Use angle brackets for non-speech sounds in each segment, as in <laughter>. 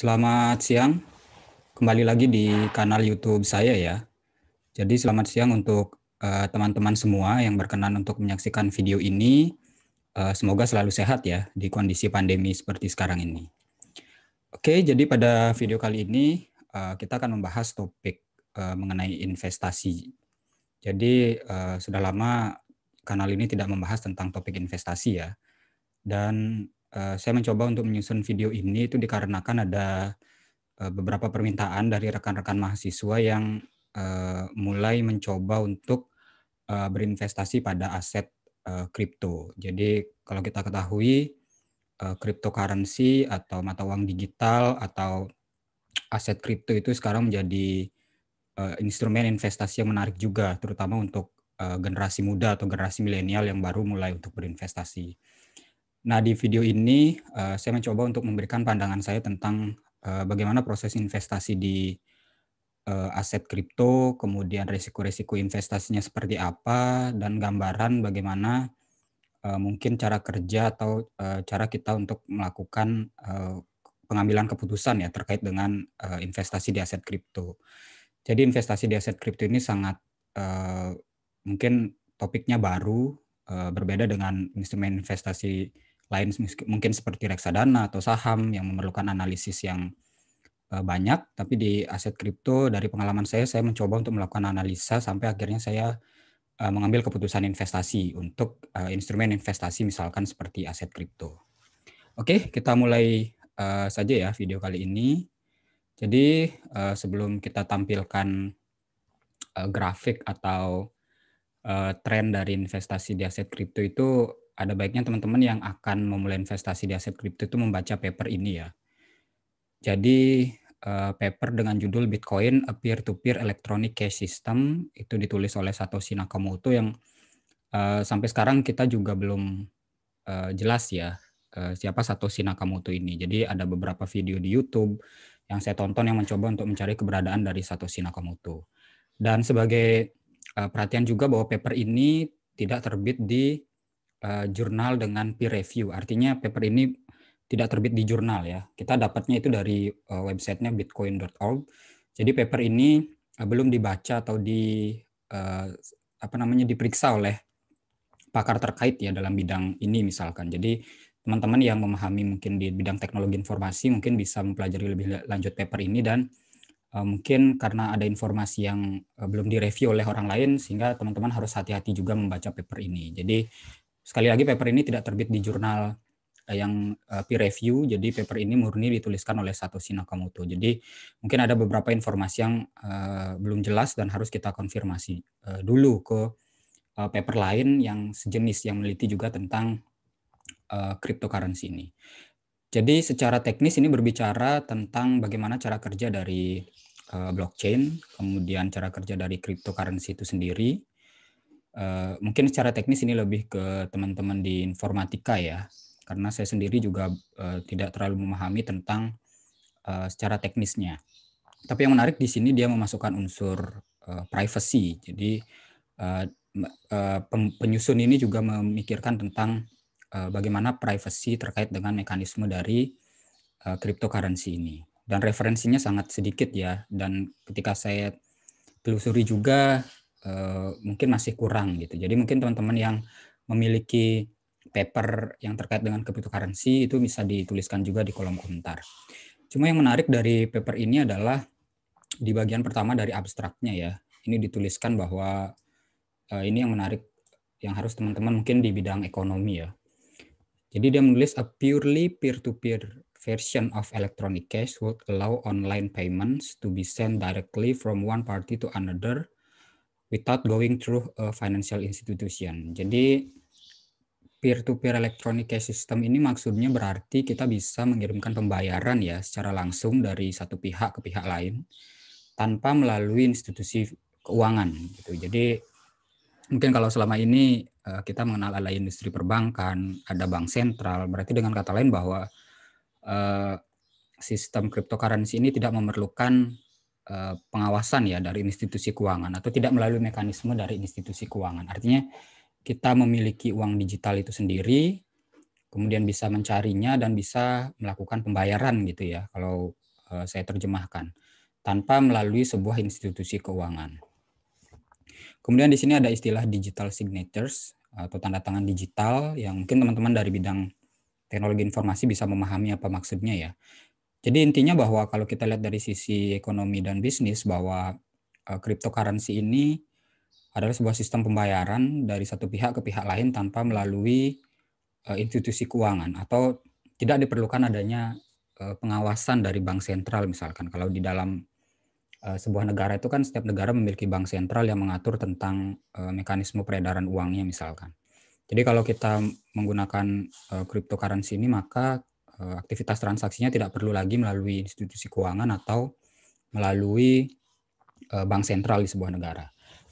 Selamat siang, kembali lagi di kanal YouTube saya ya. Jadi selamat siang untuk eh, teman-teman uh, semua yang berkenan untuk menyaksikan video ini. Uh, semoga selalu sehat ya di kondisi pandemi seperti sekarang ini. Oke, jadi pada video kali ini uh, kita akan membahas topik uh, mengenai investasi. Jadi uh, sudah lama kanal ini tidak membahas tentang topik investasi ya. Dan Eh, saya mencoba untuk menyusun video ini itu dikarenakan ada eh, beberapa permintaan dari rekan-rekan mahasiswa yang eh, mulai mencoba untuk berinvestasi pada aset kripto. Jadi kalau kita ketahui uh, cryptocurrency atau mata uang digital atau aset kripto itu sekarang menjadi instrumen investasi yang menarik juga terutama untuk generasi muda atau generasi milenial yang baru mulai untuk berinvestasi. Nah, di video ini uh, saya mencoba untuk memberikan pandangan saya tentang uh, bagaimana proses investasi di uh, aset kripto, kemudian risiko-risiko investasinya seperti apa, dan gambaran bagaimana uh, mungkin cara kerja atau uh, cara kita untuk melakukan uh, pengambilan keputusan ya terkait dengan uh, investasi di aset kripto. Jadi investasi di aset kripto ini sangat uh, mungkin topiknya baru, uh, berbeda dengan instrumen investasi lain mungkin seperti reksadana atau saham yang memerlukan analisis yang eh, banyak tapi di aset kripto dari pengalaman saya saya mencoba untuk melakukan analisa sampai akhirnya saya eh, mengambil keputusan investasi untuk eh, instrumen investasi misalkan seperti aset kripto. Oke, kita mulai saja ya video kali ini. Jadi sebelum kita tampilkan grafik atau tren dari investasi di aset kripto itu ada baiknya teman-teman yang akan memulai investasi di aset kripto itu membaca paper ini ya. Jadi eh, paper dengan judul Bitcoin A Peer-to-Peer Electronic Cash System itu ditulis oleh Satoshi Nakamoto yang uh, sampai sekarang kita juga belum uh, jelas ya uh, siapa Satoshi Nakamoto ini. Jadi ada beberapa video di YouTube yang saya tonton yang mencoba untuk mencari keberadaan dari Satoshi Nakamoto. Dan sebagai uh, perhatian juga bahwa paper ini tidak terbit di Eh, jurnal dengan peer review. Artinya paper ini tidak terbit di jurnal ya. Kita dapatnya itu dari uh, websitenya bitcoin.org. Jadi paper ini uh, belum dibaca atau di uh, apa namanya diperiksa oleh pakar terkait ya dalam bidang ini misalkan. Jadi teman-teman yang memahami mungkin di bidang teknologi informasi mungkin bisa mempelajari lebih lanjut paper ini dan mungkin karena ada informasi yang belum direview oleh orang lain sehingga teman-teman harus hati-hati juga membaca paper ini. Jadi Sekali lagi paper ini tidak terbit di jurnal eh, yang eh, peer review. Jadi paper ini murni dituliskan oleh Satoshi Nakamoto. Jadi mungkin ada beberapa informasi yang uh, belum jelas dan harus kita konfirmasi uh, dulu ke uh, paper lain yang sejenis yang meneliti juga tentang uh, cryptocurrency ini. Jadi secara teknis ini berbicara tentang bagaimana cara kerja dari uh, blockchain, kemudian cara kerja dari cryptocurrency itu sendiri, Eh, mungkin secara teknis ini lebih ke teman-teman di informatika ya, karena saya sendiri juga eh, tidak terlalu memahami tentang eh, secara teknisnya. Tapi yang menarik di sini dia memasukkan unsur uh, privacy, jadi penyusun ini juga memikirkan tentang bagaimana privacy terkait dengan mekanisme dari cryptocurrency ini. Dan referensinya sangat sedikit ya, dan ketika saya telusuri juga Eh, mungkin masih kurang gitu. Jadi mungkin teman-teman yang memiliki paper yang terkait dengan cryptocurrency itu bisa dituliskan juga di kolom komentar. Cuma yang menarik dari paper ini adalah di bagian pertama dari abstraknya ya. Ini dituliskan bahwa uh, ini yang menarik yang harus teman-teman mungkin di bidang ekonomi ya. Jadi dia menulis a purely peer-to-peer -peer version of electronic cash would allow online payments to be sent directly from one party to another without going through a financial institution. Jadi peer-to-peer -peer electronic cash system ini maksudnya berarti kita bisa mengirimkan pembayaran ya secara langsung dari satu pihak ke pihak lain tanpa melalui institusi keuangan gitu. Jadi mungkin kalau selama ini eh, kita mengenal ada industri perbankan, ada bank sentral, berarti dengan kata lain bahwa eh, sistem cryptocurrency ini tidak memerlukan Eh, pengawasan ya dari institusi keuangan atau tidak melalui mekanisme dari institusi keuangan. Artinya kita memiliki uang digital itu sendiri, kemudian bisa mencarinya dan bisa melakukan pembayaran gitu ya kalau eh, saya terjemahkan tanpa melalui sebuah institusi keuangan. Kemudian di sini ada istilah digital signatures atau tanda tangan digital yang mungkin teman-teman dari bidang teknologi informasi bisa memahami apa maksudnya ya. Jadi intinya bahwa kalau kita lihat dari sisi ekonomi dan bisnis bahwa eh, cryptocurrency ini adalah sebuah sistem pembayaran dari satu pihak ke pihak lain tanpa melalui eh, institusi keuangan atau tidak diperlukan adanya eh, pengawasan dari bank sentral misalkan kalau di dalam sebuah negara itu kan setiap negara memiliki bank sentral yang mengatur tentang mekanisme peredaran uangnya misalkan. Jadi kalau kita menggunakan cryptocurrency ini maka Eh, aktivitas transaksinya tidak perlu lagi melalui institusi keuangan atau melalui eh, bank sentral di sebuah negara.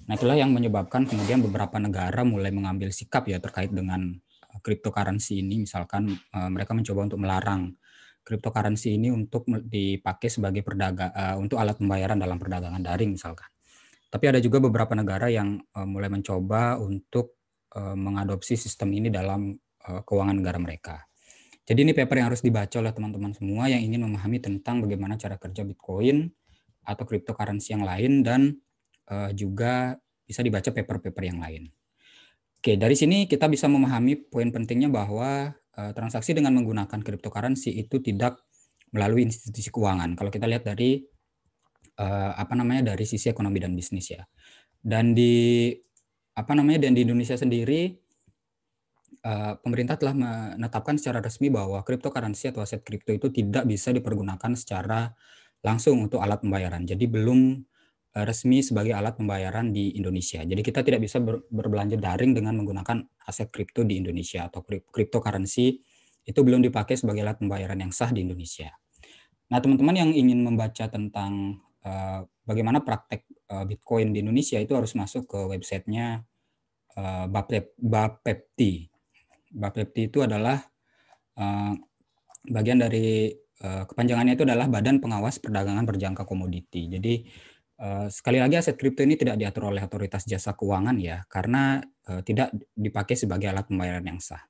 Nah itulah yang menyebabkan kemudian beberapa negara mulai mengambil sikap ya terkait dengan eh, cryptocurrency ini misalkan mereka mencoba untuk melarang cryptocurrency ini untuk dipakai sebagai perdagang untuk alat pembayaran dalam perdagangan daring misalkan. Tapi ada juga beberapa negara yang mulai mencoba untuk mengadopsi sistem ini dalam keuangan negara mereka. Jadi ini paper yang harus dibaca oleh teman-teman semua yang ingin memahami tentang bagaimana cara kerja Bitcoin atau cryptocurrency yang lain dan uh, juga bisa dibaca paper-paper yang lain. Oke, dari sini kita bisa memahami poin pentingnya bahwa uh, transaksi dengan menggunakan cryptocurrency itu tidak melalui institusi keuangan. Kalau kita lihat dari uh, apa namanya dari sisi ekonomi dan bisnis ya. Dan di apa namanya dan di Indonesia sendiri Eh, pemerintah telah menetapkan secara resmi bahwa cryptocurrency atau aset kripto itu tidak bisa dipergunakan secara langsung untuk alat pembayaran. Jadi belum eh, resmi sebagai alat pembayaran di Indonesia. Jadi kita tidak bisa ber, berbelanja daring dengan menggunakan aset kripto di Indonesia atau cryptocurrency itu belum dipakai sebagai alat pembayaran yang sah di Indonesia. Nah, teman-teman yang ingin membaca tentang uh, bagaimana praktek uh, Bitcoin di Indonesia itu harus masuk ke websitenya uh, Bapepti. Bapepti itu adalah uh, bagian dari uh, kepanjangannya itu adalah Badan Pengawas Perdagangan Berjangka Komoditi. Jadi uh, sekali lagi aset kripto ini tidak diatur oleh otoritas jasa keuangan ya karena uh, tidak dipakai sebagai alat pembayaran yang sah.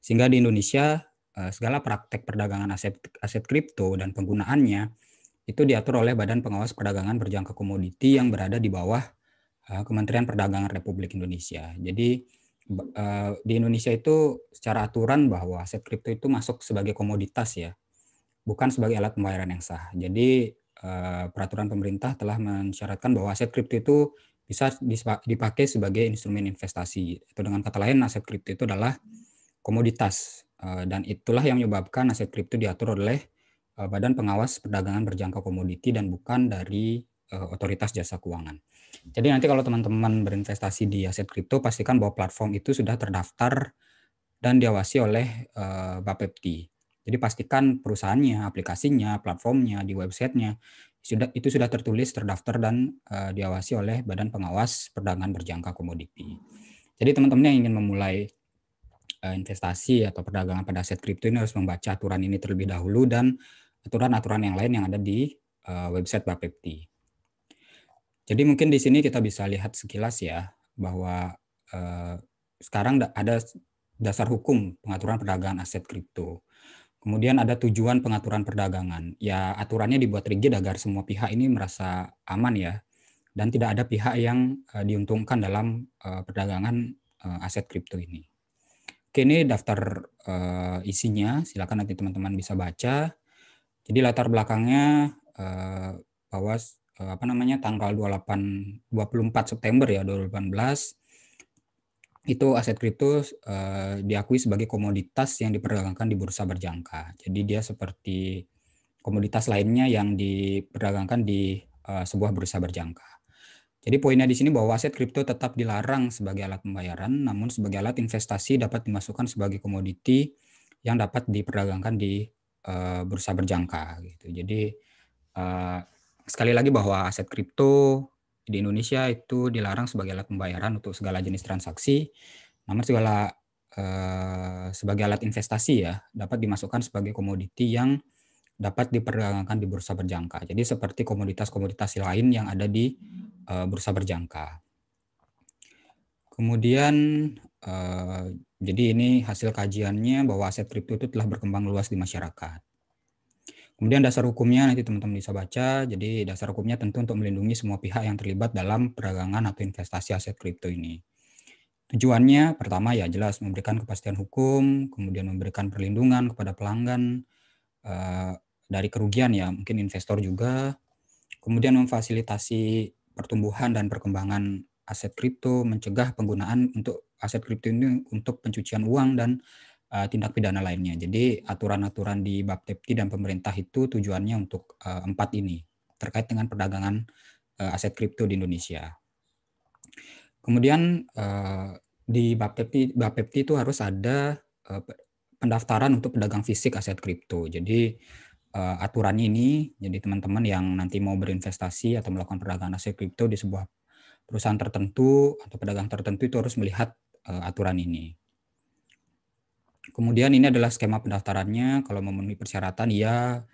Sehingga di Indonesia uh, segala praktek perdagangan aset aset kripto dan penggunaannya itu diatur oleh Badan Pengawas Perdagangan Berjangka Komoditi yang berada di bawah uh, Kementerian Perdagangan Republik Indonesia. Jadi Eh, di Indonesia itu secara aturan bahwa aset kripto itu masuk sebagai komoditas ya, bukan sebagai alat pembayaran yang sah. Jadi eh, peraturan pemerintah telah mensyaratkan bahwa aset kripto itu bisa dipakai sebagai instrumen investasi. Atau dengan kata lain aset kripto itu adalah komoditas eh, dan itulah yang menyebabkan aset kripto diatur oleh Badan Pengawas Perdagangan Berjangka Komoditi dan bukan dari uh, otoritas jasa keuangan. Jadi nanti kalau teman-teman berinvestasi di aset kripto pastikan bahwa platform itu sudah terdaftar dan diawasi oleh uh, Bapepti. Jadi pastikan perusahaannya, aplikasinya, platformnya, di websitenya sudah itu sudah tertulis, terdaftar dan uh, diawasi oleh Badan Pengawas Perdagangan Berjangka Komoditi. Jadi teman-teman yang ingin memulai uh, investasi atau perdagangan pada aset kripto ini harus membaca aturan ini terlebih dahulu dan aturan-aturan yang lain yang ada di uh, website Bapepti. Jadi mungkin di sini kita bisa lihat sekilas ya bahwa eh, sekarang ada dasar hukum pengaturan perdagangan aset kripto. Kemudian ada tujuan pengaturan perdagangan. Ya aturannya dibuat rigid agar semua pihak ini merasa aman ya dan tidak ada pihak yang eh, diuntungkan dalam eh, perdagangan eh, aset kripto ini. Oke, ini daftar eh, isinya. Silakan nanti teman-teman bisa baca. Jadi latar belakangnya eh, bahwa Eh, apa namanya tanggal 28 24 September ya 2018 itu aset kripto eh, diakui sebagai komoditas yang diperdagangkan di bursa berjangka. Jadi dia seperti komoditas lainnya yang diperdagangkan di eh, sebuah bursa berjangka. Jadi poinnya di sini bahwa aset kripto tetap dilarang sebagai alat pembayaran, namun sebagai alat investasi dapat dimasukkan sebagai komoditi yang dapat diperdagangkan di uh, bursa berjangka gitu. Jadi uh, sekali lagi bahwa aset kripto di Indonesia itu dilarang sebagai alat pembayaran untuk segala jenis transaksi, namun segala eh, sebagai alat investasi ya dapat dimasukkan sebagai komoditi yang dapat diperdagangkan di bursa berjangka. Jadi seperti komoditas-komoditas lain yang ada di eh, bursa berjangka. Kemudian eh, jadi ini hasil kajiannya bahwa aset kripto itu telah berkembang luas di masyarakat. Kemudian dasar hukumnya nanti teman-teman bisa baca. Jadi dasar hukumnya tentu untuk melindungi semua pihak yang terlibat dalam perdagangan atau investasi aset kripto ini. Tujuannya pertama ya jelas memberikan kepastian hukum, kemudian memberikan perlindungan kepada pelanggan eh, dari kerugian ya mungkin investor juga, kemudian memfasilitasi pertumbuhan dan perkembangan aset kripto, mencegah penggunaan untuk aset kripto ini untuk pencucian uang dan uh, tindak pidana lainnya. Jadi aturan-aturan di Baptepti dan pemerintah itu tujuannya untuk uh, empat ini terkait dengan perdagangan uh, aset kripto di Indonesia. Kemudian uh, di Baptepti, Baptepti itu harus ada uh, pendaftaran untuk pedagang fisik aset kripto. Jadi uh, aturan ini, jadi teman-teman yang nanti mau berinvestasi atau melakukan perdagangan aset kripto di sebuah perusahaan tertentu atau pedagang tertentu itu harus melihat uh, aturan ini. Kemudian ini adalah skema pendaftarannya. Kalau memenuhi persyaratan, ya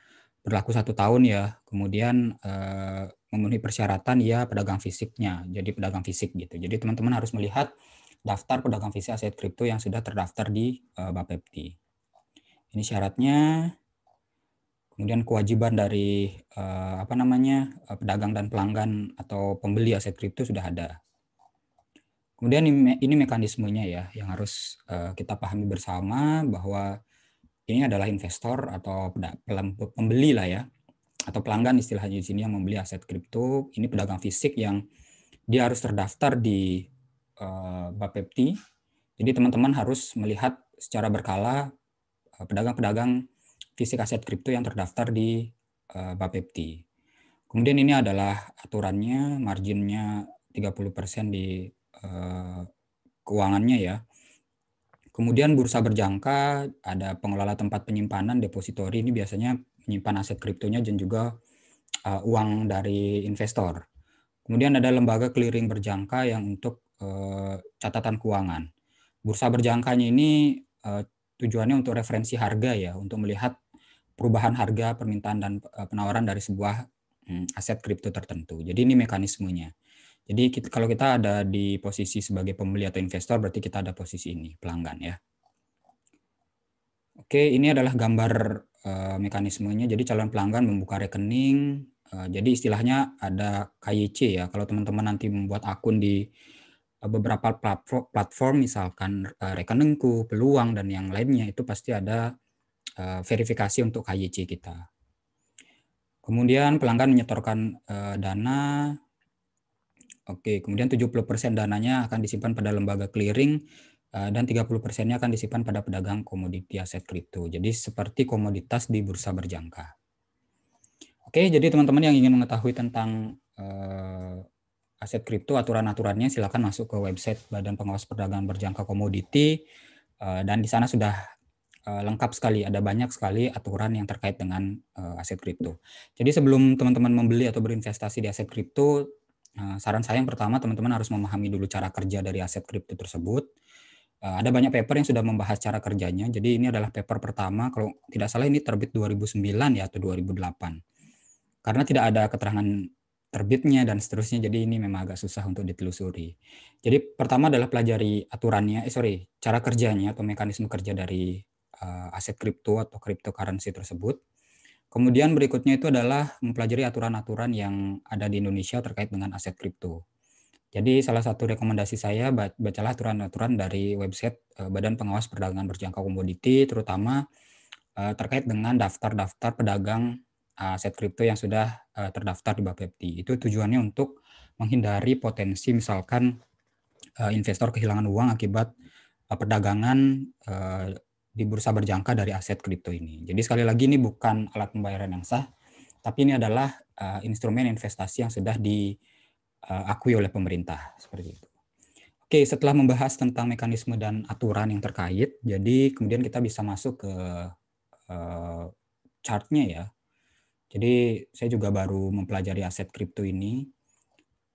berlaku satu tahun ya. Kemudian eh, memenuhi persyaratan ya pedagang fisiknya, jadi pedagang fisik gitu. Jadi teman-teman harus melihat daftar pedagang fisik aset kripto yang sudah terdaftar di eh, Bapepti. Ini syaratnya. Kemudian kewajiban dari eh, apa namanya eh, pedagang dan pelanggan atau pembeli aset kripto sudah ada. Kemudian ini, mekanismenya ya yang harus eh, kita pahami bersama bahwa ini adalah investor atau pembeli lah ya atau pelanggan istilahnya di sini yang membeli aset kripto ini pedagang fisik yang dia harus terdaftar di eh, Bapepti. Jadi teman-teman harus melihat secara berkala eh, pedagang-pedagang fisik aset kripto yang terdaftar di Bapepti. Kemudian ini adalah aturannya, marginnya 30% di Eh, keuangannya ya. Kemudian bursa berjangka, ada pengelola tempat penyimpanan, depositori ini biasanya menyimpan aset kriptonya dan juga uh, uang dari investor. Kemudian ada lembaga clearing berjangka yang untuk uh, catatan keuangan. Bursa berjangkanya ini uh, tujuannya untuk referensi harga ya, untuk melihat perubahan harga, permintaan dan penawaran dari sebuah hmm, aset kripto tertentu. Jadi ini mekanismenya. Jadi kita, kalau kita ada di posisi sebagai pembeli atau investor, berarti kita ada posisi ini, pelanggan ya. Oke, ini adalah gambar uh, mekanismenya. Jadi calon pelanggan membuka rekening. Uh, jadi istilahnya ada KYC ya. Kalau teman-teman nanti membuat akun di uh, beberapa platform, platform misalkan uh, rekeningku, peluang dan yang lainnya itu pasti ada uh, verifikasi untuk KYC kita. Kemudian pelanggan menyetorkan uh, dana Oke, kemudian 70% dananya akan disimpan pada lembaga clearing eh, dan 30%-nya akan disimpan pada pedagang komoditi aset kripto. Jadi seperti komoditas di bursa berjangka. Oke, jadi teman-teman yang ingin mengetahui tentang uh, aset kripto aturan-aturannya silakan masuk ke website Badan Pengawas Perdagangan Berjangka Komoditi uh, dan di sana sudah lengkap sekali, ada banyak sekali aturan yang terkait dengan aset kripto. Jadi sebelum teman-teman membeli atau berinvestasi di aset kripto, Nah, saran saya yang pertama teman-teman harus memahami dulu cara kerja dari aset kripto tersebut. Eh, ada banyak paper yang sudah membahas cara kerjanya. Jadi ini adalah paper pertama kalau tidak salah ini terbit 2009 ya atau 2008. Karena tidak ada keterangan terbitnya dan seterusnya jadi ini memang agak susah untuk ditelusuri. Jadi pertama adalah pelajari aturannya, eh sorry, cara kerjanya atau mekanisme kerja dari uh, aset kripto atau cryptocurrency tersebut. Kemudian berikutnya itu adalah mempelajari aturan-aturan yang ada di Indonesia terkait dengan aset kripto. Jadi salah satu rekomendasi saya bacalah aturan-aturan dari website eh, Badan Pengawas Perdagangan Berjangka Komoditi terutama eh, terkait dengan daftar-daftar pedagang aset kripto yang sudah eh, terdaftar di Bapepti. Itu tujuannya untuk menghindari potensi misalkan investor kehilangan uang akibat perdagangan di bursa berjangka dari aset kripto ini. Jadi sekali lagi ini bukan alat pembayaran yang sah, tapi ini adalah uh, instrumen investasi yang sudah diakui eh, uh, oleh pemerintah seperti itu. Oke, setelah membahas tentang mekanisme dan aturan yang terkait, jadi kemudian kita bisa masuk ke uh, chartnya ya. Jadi saya juga baru mempelajari aset kripto ini.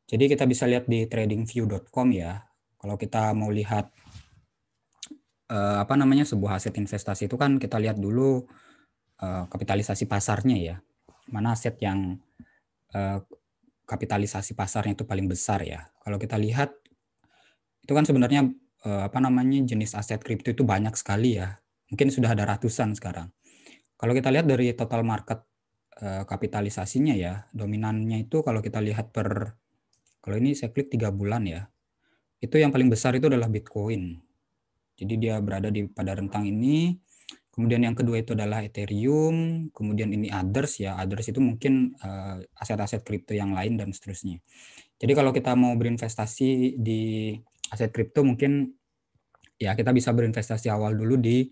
Jadi kita bisa lihat di tradingview.com ya. Kalau kita mau lihat eh, apa namanya sebuah aset investasi itu kan kita lihat dulu eh, kapitalisasi pasarnya ya. Mana aset yang eh, kapitalisasi pasarnya itu paling besar ya. Kalau kita lihat itu kan sebenarnya eh, apa namanya jenis aset kripto itu banyak sekali ya. Mungkin sudah ada ratusan sekarang. Kalau kita lihat dari total market eh, kapitalisasinya ya, dominannya itu kalau kita lihat per kalau ini saya klik tiga bulan ya, itu yang paling besar itu adalah Bitcoin jadi dia berada di pada rentang ini. Kemudian yang kedua itu adalah Ethereum, kemudian ini others ya, others itu mungkin eh, aset-aset kripto yang lain dan seterusnya. Jadi kalau kita mau berinvestasi di aset kripto mungkin ya kita bisa berinvestasi awal dulu di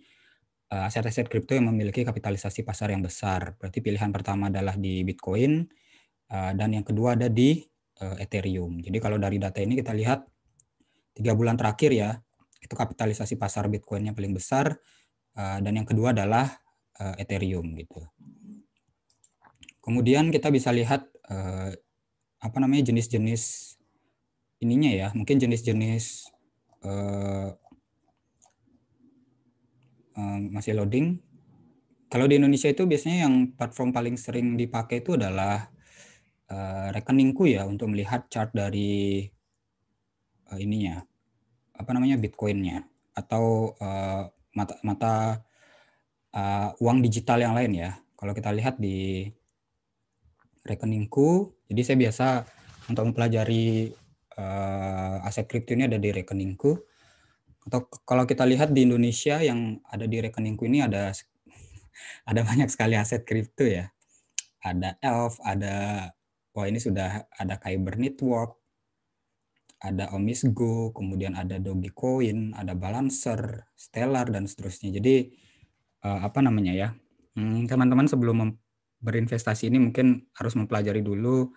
eh, aset-aset kripto yang memiliki kapitalisasi pasar yang besar. Berarti pilihan pertama adalah di Bitcoin uh, dan yang kedua ada di uh, Ethereum. Jadi kalau dari data ini kita lihat tiga bulan terakhir ya itu kapitalisasi pasar Bitcoinnya paling besar uh, dan yang kedua adalah uh, Ethereum gitu. Kemudian kita bisa lihat uh, apa namanya jenis-jenis ininya ya, mungkin jenis-jenis uh, masih loading. Kalau di Indonesia itu biasanya yang platform paling sering dipakai itu adalah uh, rekeningku ya untuk melihat chart dari uh, ininya apa namanya Bitcoinnya atau uh, mata mata uh, uang digital yang lain ya. Kalau kita lihat di rekeningku, jadi saya biasa untuk mempelajari uh, aset kripto ini ada di rekeningku. Atau kalau kita lihat di Indonesia yang ada di rekeningku ini ada <laughs> ada banyak sekali aset kripto ya. Ada Elf, ada wah ini sudah ada Kyber Network, ada Omisgo, kemudian ada Dogecoin, ada Balancer, Stellar dan seterusnya. Jadi uh, apa namanya ya? Hmm, teman-teman hmm, sebelum berinvestasi ini mungkin harus mempelajari dulu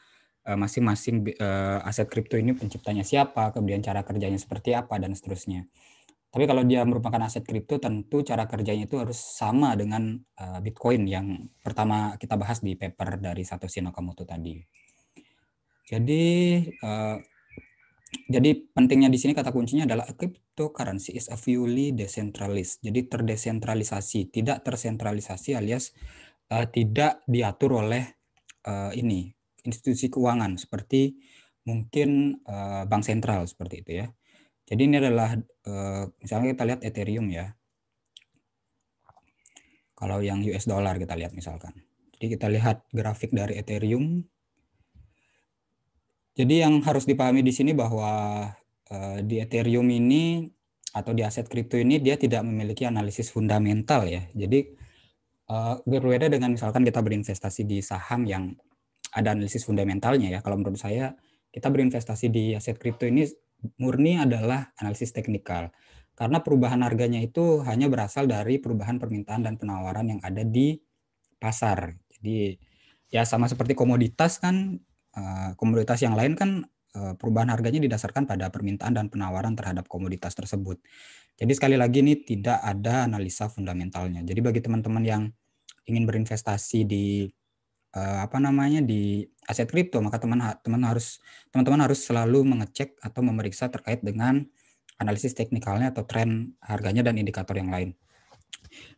eh, masing-masing uh, uh, aset kripto ini penciptanya siapa, kemudian cara kerjanya seperti apa dan seterusnya. Tapi kalau dia merupakan aset kripto tentu cara kerjanya itu harus sama dengan uh, Bitcoin yang pertama kita bahas di paper dari Satoshi Nakamoto tadi. Jadi jadi pentingnya di sini kata kuncinya adalah a cryptocurrency is a fully decentralized. Jadi terdesentralisasi, tidak tersentralisasi alias uh, tidak diatur oleh uh, ini institusi keuangan seperti mungkin uh, bank sentral seperti itu ya. Jadi ini adalah uh, misalnya kita lihat Ethereum ya. Kalau yang US dollar kita lihat misalkan. Jadi kita lihat grafik dari Ethereum jadi yang harus dipahami di sini bahwa uh, di Ethereum ini atau di aset kripto ini dia tidak memiliki analisis fundamental ya. Jadi uh, berbeda dengan misalkan kita berinvestasi di saham yang ada analisis fundamentalnya ya. Kalau menurut saya kita berinvestasi di aset kripto ini murni adalah analisis teknikal. Karena perubahan harganya itu hanya berasal dari perubahan permintaan dan penawaran yang ada di pasar. Jadi ya sama seperti komoditas kan Eh, komoditas yang lain kan eh, perubahan harganya didasarkan pada permintaan dan penawaran terhadap komoditas tersebut. Jadi sekali lagi ini tidak ada analisa fundamentalnya. Jadi bagi teman-teman yang ingin berinvestasi di eh, apa namanya di aset kripto, maka teman-teman harus teman-teman harus selalu mengecek atau memeriksa terkait dengan analisis teknikalnya atau tren harganya dan indikator yang lain.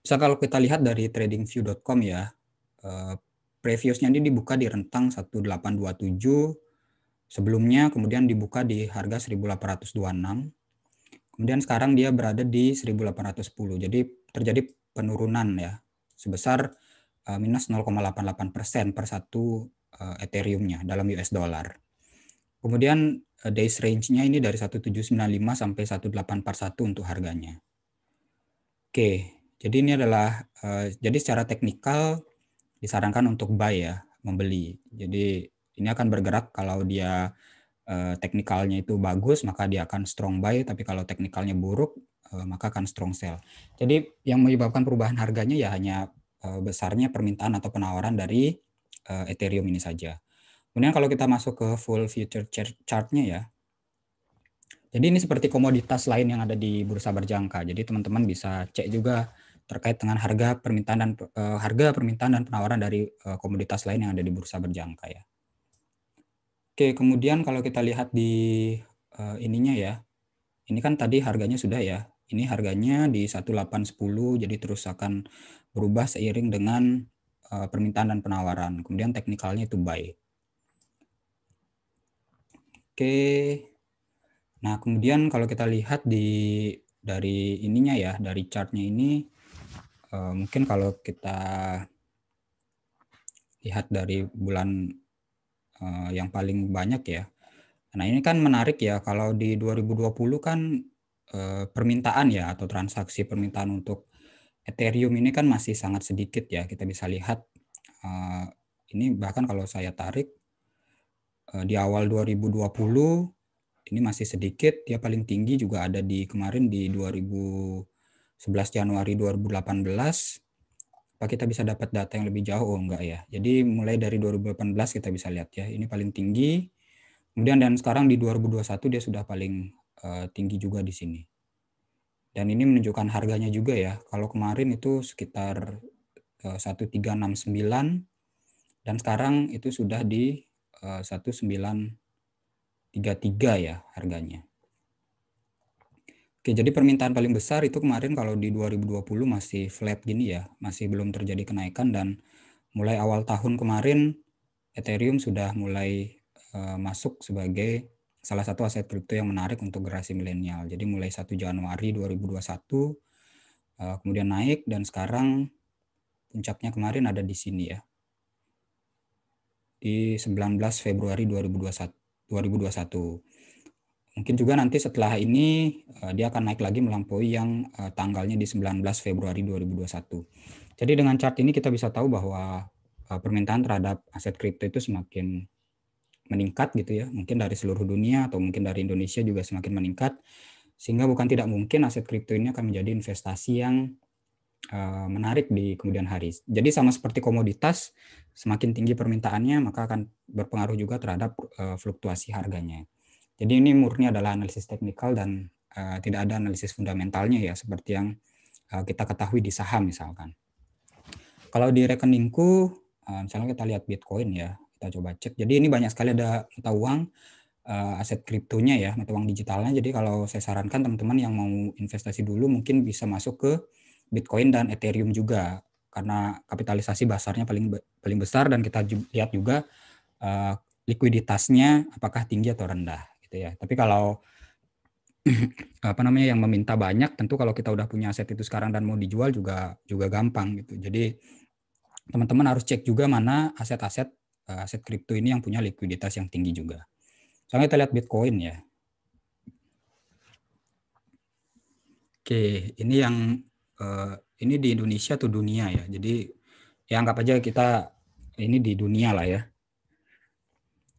Bisa kalau kita lihat dari tradingview.com ya, previousnya ini dibuka di rentang 1827 sebelumnya kemudian dibuka di harga 1826 kemudian sekarang dia berada di 1810 jadi terjadi penurunan ya sebesar eh, minus 0,88 persen per satu eh, Ethereumnya dalam US dollar kemudian eh, days range-nya ini dari 1795 sampai 1841 untuk harganya oke jadi ini adalah jadi secara teknikal disarankan untuk buy ya, membeli. Jadi ini akan bergerak kalau dia eh, teknikalnya itu bagus maka dia akan strong buy, tapi kalau teknikalnya buruk eh, maka akan strong sell. Jadi yang menyebabkan perubahan harganya ya hanya eh, besarnya permintaan atau penawaran dari eh, Ethereum ini saja. Kemudian kalau kita masuk ke full future chart-nya ya. Jadi ini seperti komoditas lain yang ada di bursa berjangka. Jadi teman-teman bisa cek juga terkait dengan harga permintaan dan uh, harga permintaan dan penawaran dari uh, komoditas lain yang ada di bursa berjangka ya. Oke, kemudian kalau kita lihat di uh, ininya ya. Ini kan tadi harganya sudah ya. Ini harganya di 1810 jadi terus akan berubah seiring dengan uh, permintaan dan penawaran. Kemudian teknikalnya itu buy. Oke. Nah, kemudian kalau kita lihat di dari ininya ya, dari chartnya ini Eh, mungkin kalau kita lihat dari bulan uh, yang paling banyak ya. Nah ini kan menarik ya kalau di 2020 kan uh, permintaan ya atau transaksi permintaan untuk Ethereum ini kan masih sangat sedikit ya kita bisa lihat uh, ini bahkan kalau saya tarik uh, di awal 2020 ini masih sedikit ya paling tinggi juga ada di kemarin di 2000 11 Januari 2018 apa kita bisa dapat data yang lebih jauh oh enggak ya jadi mulai dari 2018 kita bisa lihat ya ini paling tinggi kemudian dan sekarang di 2021 dia sudah paling uh, tinggi juga di sini dan ini menunjukkan harganya juga ya kalau kemarin itu sekitar uh, eh, 1369 dan sekarang itu sudah di uh, eh, 1933 ya harganya Oke, jadi permintaan paling besar itu kemarin kalau di 2020 masih flat gini ya, masih belum terjadi kenaikan dan mulai awal tahun kemarin Ethereum sudah mulai uh, masuk sebagai salah satu aset kripto yang menarik untuk generasi milenial. Jadi mulai 1 Januari 2021 uh, eh, kemudian naik dan sekarang puncaknya kemarin ada di sini ya. Di 19 Februari 2021. 2021. Mungkin juga nanti setelah ini uh, dia akan naik lagi melampaui yang uh, tanggalnya di 19 Februari 2021. Jadi dengan chart ini kita bisa tahu bahwa uh, permintaan terhadap aset kripto itu semakin meningkat gitu ya. Mungkin dari seluruh dunia atau mungkin dari Indonesia juga semakin meningkat. Sehingga bukan tidak mungkin aset kripto ini akan menjadi investasi yang menarik di kemudian hari. Jadi sama seperti komoditas, semakin tinggi permintaannya maka akan berpengaruh juga terhadap fluktuasi harganya. Jadi ini murni adalah analisis teknikal dan uh, tidak ada analisis fundamentalnya ya seperti yang uh, kita ketahui di saham misalkan. Kalau di rekeningku, uh, misalnya kita lihat Bitcoin ya, kita coba cek. Jadi ini banyak sekali ada mata uang uh, aset kriptonya ya, mata uang digitalnya. Jadi kalau saya sarankan teman-teman yang mau investasi dulu mungkin bisa masuk ke Bitcoin dan Ethereum juga karena kapitalisasi basarnya paling paling besar dan kita lihat juga uh, likuiditasnya apakah tinggi atau rendah gitu ya. Tapi kalau <clears throat> apa namanya yang meminta banyak tentu kalau kita udah punya aset itu sekarang dan mau dijual juga juga gampang gitu. Jadi teman-teman harus cek juga mana aset-aset eh, aset kripto ini yang punya likuiditas yang tinggi juga. Soalnya kita lihat Bitcoin ya. Oke, ini yang eh, ini di Indonesia atau dunia ya. Jadi ya anggap aja kita ini di dunia lah ya.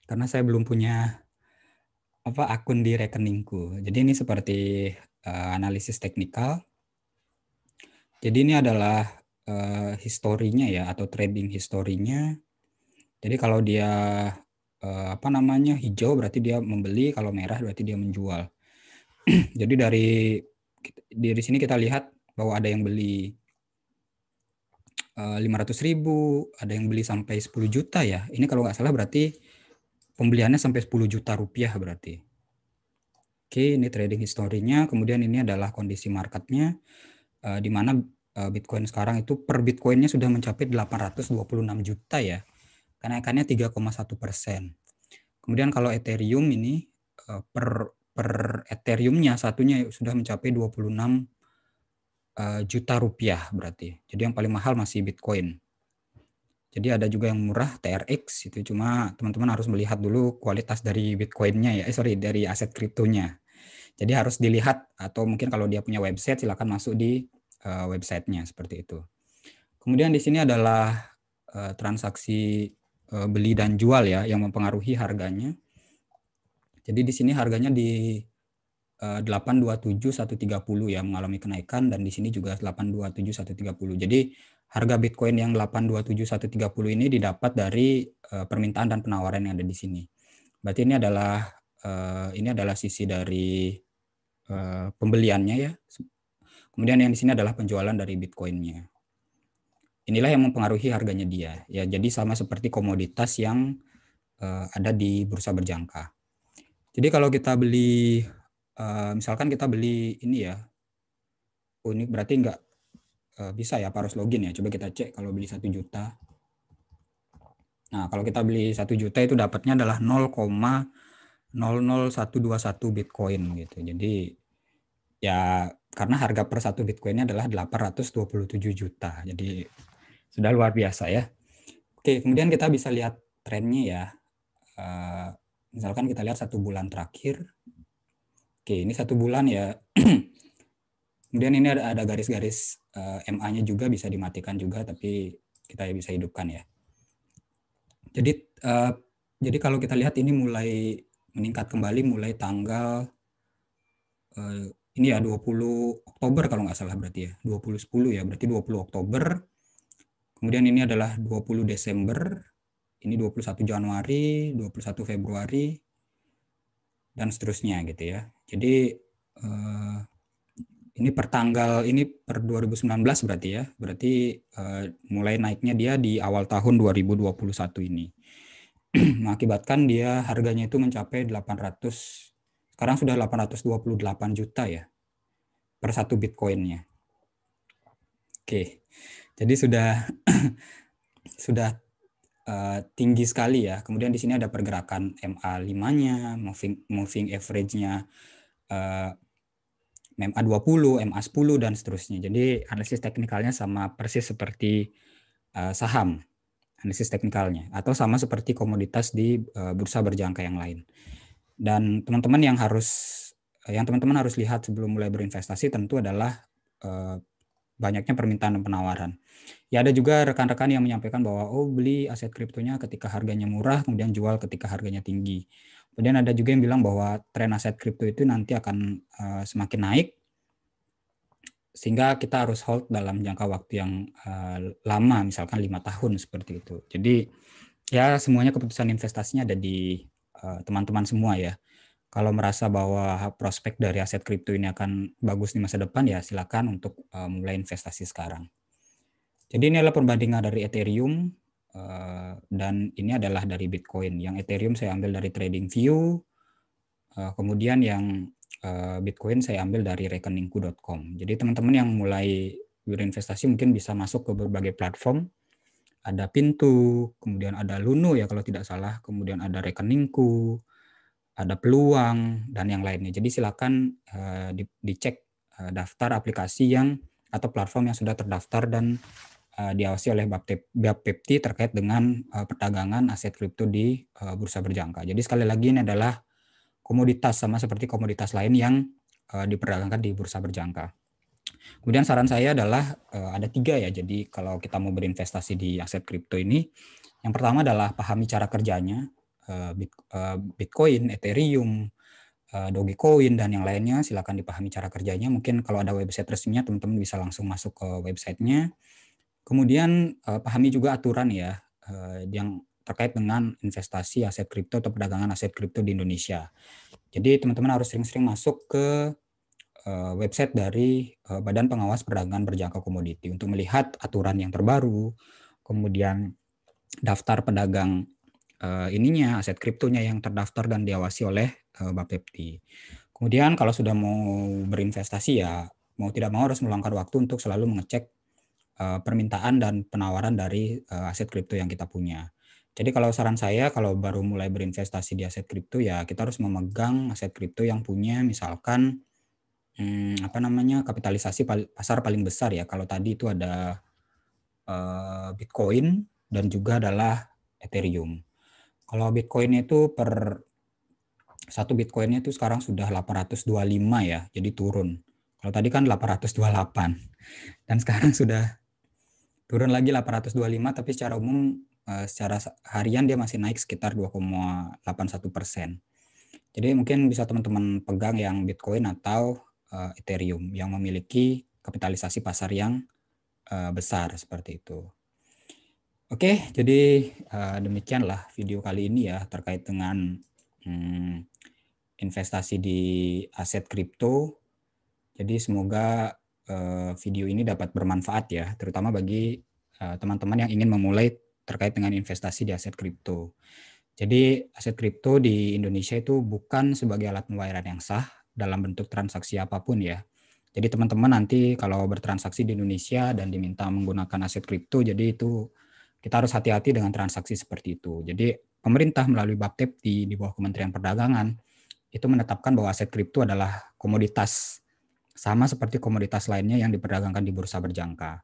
Karena saya belum punya apa akun di rekeningku. Jadi ini seperti uh, analisis teknikal. Jadi ini adalah uh, historinya ya atau trading historinya. Jadi kalau dia uh, apa namanya hijau berarti dia membeli, kalau merah berarti dia menjual. <clears throat> Jadi dari dari sini kita lihat bahwa ada yang beli uh, 500 ribu, ada yang beli sampai 10 juta ya. Ini kalau nggak salah berarti Pembeliannya sampai 10 juta rupiah berarti. Oke, ini trading historinya. Kemudian ini adalah kondisi marketnya, uh, di mana eh, Bitcoin sekarang itu per Bitcoinnya sudah mencapai 826 juta ya. Kenaikannya 3,1 persen. Kemudian kalau Ethereum ini eh, per per Ethereumnya satunya sudah mencapai 26 uh, juta rupiah berarti. Jadi yang paling mahal masih Bitcoin. Jadi ada juga yang murah TRX itu cuma teman-teman harus melihat dulu kualitas dari Bitcoinnya ya, eh, sorry dari aset kriptonya. Jadi harus dilihat atau mungkin kalau dia punya website silakan masuk di uh, websitenya seperti itu. Kemudian di sini adalah uh, transaksi uh, beli dan jual ya yang mempengaruhi harganya. Jadi di sini harganya di 827130 ya mengalami kenaikan dan di sini juga 827130. Jadi harga Bitcoin yang 827130 ini didapat dari uh, permintaan dan penawaran yang ada di sini. Berarti ini adalah uh, ini adalah sisi dari uh, pembeliannya ya. Kemudian yang di sini adalah penjualan dari Bitcoinnya. Inilah yang mempengaruhi harganya dia. Ya, jadi sama seperti komoditas yang uh, ada di bursa berjangka. Jadi kalau kita beli, uh, misalkan kita beli ini ya, unik berarti nggak Eh, bisa ya harus login ya. Coba kita cek kalau beli satu juta. Nah, kalau kita beli satu juta itu dapatnya adalah 0,00121 Bitcoin gitu. Jadi ya karena harga per satu Bitcoinnya adalah 827 juta. Jadi sudah luar biasa ya. Oke, kemudian kita bisa lihat trennya ya. Uh, misalkan kita lihat satu bulan terakhir. Oke, ini satu bulan ya <clears throat> Kemudian ini ada, garis-garis uh, eh, MA-nya juga bisa dimatikan juga, tapi kita bisa hidupkan ya. Jadi uh, jadi kalau kita lihat ini mulai meningkat kembali mulai tanggal uh, ini ya 20 Oktober kalau nggak salah berarti ya 2010 ya berarti 20 Oktober kemudian ini adalah 20 Desember ini 21 Januari 21 Februari dan seterusnya gitu ya jadi eh, ini per tanggal ini per 2019 berarti ya. Berarti uh, mulai naiknya dia di awal tahun 2021 ini. <clears throat> Mengakibatkan dia harganya itu mencapai 800 sekarang sudah 828 juta ya per satu Bitcoinnya. Oke. Jadi sudah <clears throat> sudah uh, tinggi sekali ya. Kemudian di sini ada pergerakan MA5-nya, moving moving average-nya eh, MA20, MA10 dan seterusnya. Jadi analisis teknikalnya sama persis seperti uh, saham analisis teknikalnya atau sama seperti komoditas di uh, bursa berjangka yang lain. Dan teman-teman yang harus eh, yang teman-teman harus lihat sebelum mulai berinvestasi tentu adalah uh, banyaknya permintaan dan penawaran. Ya ada juga rekan-rekan yang menyampaikan bahwa oh beli aset kriptonya ketika harganya murah kemudian jual ketika harganya tinggi. Kemudian ada juga yang bilang bahwa tren aset kripto itu nanti akan uh, semakin naik sehingga kita harus hold dalam jangka waktu yang uh, lama misalkan lima tahun seperti itu. Jadi ya semuanya keputusan investasinya ada di eh, teman-teman uh, semua ya. Kalau merasa bahwa prospek dari aset kripto ini akan bagus di masa depan ya silakan untuk uh, mulai investasi sekarang. Jadi ini adalah perbandingan dari Ethereum Eh, dan ini adalah dari Bitcoin. Yang Ethereum saya ambil dari TradingView. View. Eh, kemudian yang eh, Bitcoin saya ambil dari rekeningku.com. Jadi teman-teman yang mulai berinvestasi mungkin bisa masuk ke berbagai platform. Ada Pintu, kemudian ada Luno ya kalau tidak salah, kemudian ada Rekeningku, ada Peluang dan yang lainnya. Jadi silakan dicek daftar aplikasi yang atau platform yang sudah terdaftar dan Eh, diawasi oleh Bapepti terkait dengan uh, perdagangan aset kripto di uh, bursa berjangka. Jadi sekali lagi ini adalah komoditas sama seperti komoditas lain yang uh, diperdagangkan di bursa berjangka. Kemudian saran saya adalah uh, ada tiga ya. Jadi kalau kita mau berinvestasi di aset kripto ini, yang pertama adalah pahami cara kerjanya uh, bit, uh, Bitcoin, Ethereum, Dogecoin dan yang lainnya silakan dipahami cara kerjanya mungkin kalau ada website resminya teman-teman bisa langsung masuk ke websitenya Kemudian uh, pahami juga aturan ya uh, yang terkait dengan investasi aset kripto atau perdagangan aset kripto di Indonesia. Jadi teman-teman harus sering-sering masuk ke uh, website dari uh, Badan Pengawas Perdagangan Berjangka Komoditi untuk melihat aturan yang terbaru, kemudian daftar pedagang uh, ininya aset kriptonya yang terdaftar dan diawasi oleh uh, Bapepti. Kemudian kalau sudah mau berinvestasi ya mau tidak mau harus meluangkan waktu untuk selalu mengecek Eh, permintaan dan penawaran dari eh, aset kripto yang kita punya. Jadi kalau saran saya kalau baru mulai berinvestasi di aset kripto ya kita harus memegang aset kripto yang punya misalkan hmm, apa namanya kapitalisasi pasar paling besar ya. Kalau tadi itu ada uh, Bitcoin dan juga adalah Ethereum. Kalau Bitcoin itu per satu Bitcoinnya itu sekarang sudah 825 ya, jadi turun. Kalau tadi kan 828 dan sekarang sudah turun lagi 825 tapi secara umum eh, secara harian dia masih naik sekitar 2,81 persen. Jadi mungkin bisa teman-teman pegang yang Bitcoin atau eh, Ethereum yang memiliki kapitalisasi pasar yang eh, besar seperti itu. Oke, jadi demikianlah video kali ini ya terkait dengan hmm, investasi di aset kripto. Jadi semoga Eh, video ini dapat bermanfaat ya, terutama bagi eh, teman -teman yang ingin memulai terkait dengan investasi di aset kripto. Jadi aset kripto di Indonesia itu bukan sebagai alat pembayaran yang sah dalam bentuk transaksi apapun ya. Jadi teman-teman nanti kalau bertransaksi di Indonesia dan diminta menggunakan aset kripto, jadi itu kita harus hati-hati dengan transaksi seperti itu. Jadi pemerintah melalui BAPTEP di, di bawah Kementerian Perdagangan itu menetapkan bahwa aset kripto adalah komoditas sama seperti komoditas lainnya yang diperdagangkan di bursa berjangka.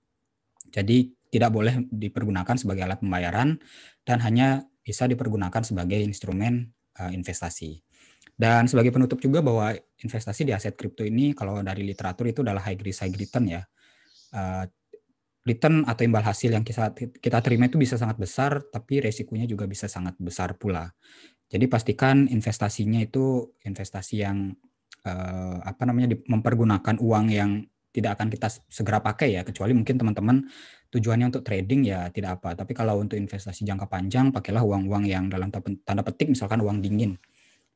Jadi tidak boleh dipergunakan sebagai alat pembayaran dan hanya bisa dipergunakan sebagai instrumen uh, investasi. Dan sebagai penutup juga bahwa investasi di aset kripto ini kalau dari literatur itu adalah high risk high return ya. Uh, return atau imbal hasil yang kita, kita terima itu bisa sangat besar, tapi resikonya juga bisa sangat besar pula. Jadi pastikan investasinya itu investasi yang uh, apa namanya mempergunakan uang yang tidak akan kita segera pakai ya kecuali mungkin teman-teman tujuannya untuk trading ya tidak apa tapi kalau untuk investasi jangka panjang pakailah uang-uang yang dalam tanda petik misalkan uang dingin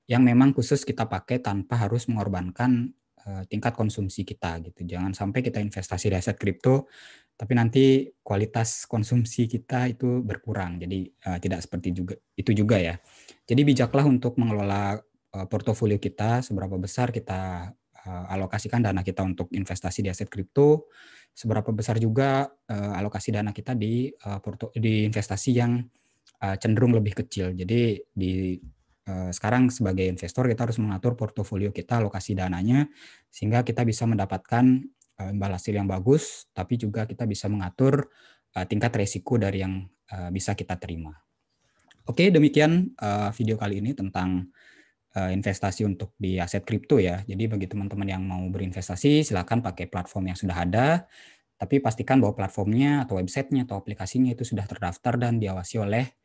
yang memang khusus kita pakai tanpa harus mengorbankan uh, tingkat konsumsi kita gitu jangan sampai kita investasi di aset kripto tapi nanti kualitas konsumsi kita itu berkurang jadi uh, tidak seperti juga itu juga ya jadi bijaklah untuk mengelola Eh, portofolio kita, seberapa besar kita eh, alokasikan dana kita untuk investasi di aset kripto, seberapa besar juga eh, alokasi dana kita di porto, di investasi yang cenderung lebih kecil. Jadi di sekarang sebagai investor kita harus mengatur portofolio kita, alokasi dananya sehingga kita bisa mendapatkan imbal hasil yang bagus, tapi juga kita bisa mengatur tingkat resiko dari yang bisa kita terima. Oke, demikian video kali ini tentang Eh, investasi untuk di aset kripto ya. Jadi bagi teman-teman yang mau berinvestasi silakan pakai platform yang sudah ada, tapi pastikan bahwa platformnya atau websitenya atau aplikasinya itu sudah terdaftar dan diawasi oleh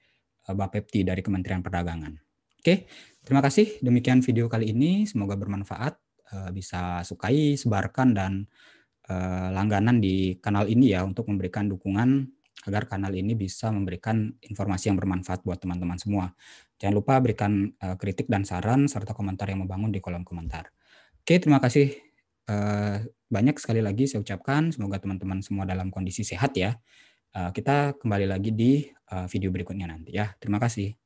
eh, Bapepti dari Kementerian Perdagangan. Oke, terima kasih. Demikian video kali ini. Semoga bermanfaat, eh, bisa sukai, sebarkan dan langganan di kanal ini ya untuk memberikan dukungan agar kanal ini bisa memberikan informasi yang bermanfaat buat teman-teman semua. Jangan lupa berikan uh, kritik dan saran serta komentar yang membangun di kolom komentar. Oke, terima kasih uh, banyak sekali lagi saya ucapkan. Semoga teman-teman semua dalam kondisi sehat ya. Uh, kita kembali lagi di uh, video berikutnya nanti ya. Terima kasih.